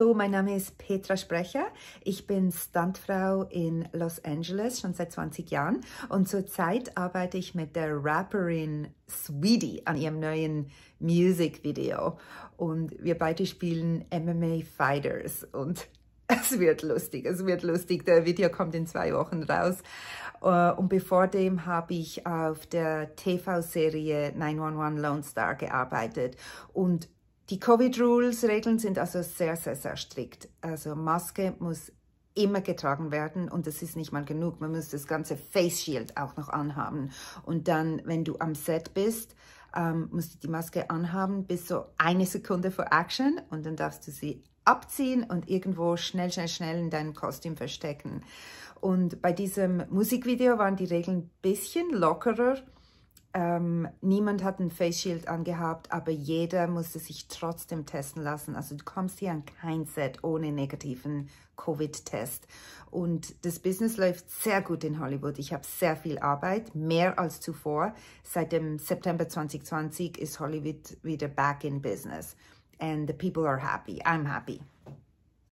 Hallo, mein Name ist Petra Sprecher. Ich bin Stuntfrau in Los Angeles schon seit 20 Jahren und zurzeit arbeite ich mit der Rapperin Sweetie an ihrem neuen Musikvideo. Und wir beide spielen MMA Fighters und es wird lustig, es wird lustig. Der Video kommt in zwei Wochen raus. Äh, und bevor dem habe ich auf der TV-Serie 911 Lone Star gearbeitet. Und die Covid-Rules-Regeln sind also sehr, sehr, sehr strikt. Also Maske muss immer getragen werden und das ist nicht mal genug. Man muss das ganze Face Shield auch noch anhaben. Und dann, wenn du am Set bist, ähm, musst du die Maske anhaben bis so eine Sekunde vor Action und dann darfst du sie abziehen und irgendwo schnell, schnell, schnell in deinem Kostüm verstecken. Und bei diesem Musikvideo waren die Regeln ein bisschen lockerer. Ähm, niemand hat ein Face Shield angehabt, aber jeder musste sich trotzdem testen lassen. Also du kommst hier an kein Set ohne negativen Covid-Test. Und das Business läuft sehr gut in Hollywood. Ich habe sehr viel Arbeit, mehr als zuvor. Seit dem September 2020 ist Hollywood wieder back in business. And the people are happy. I'm happy.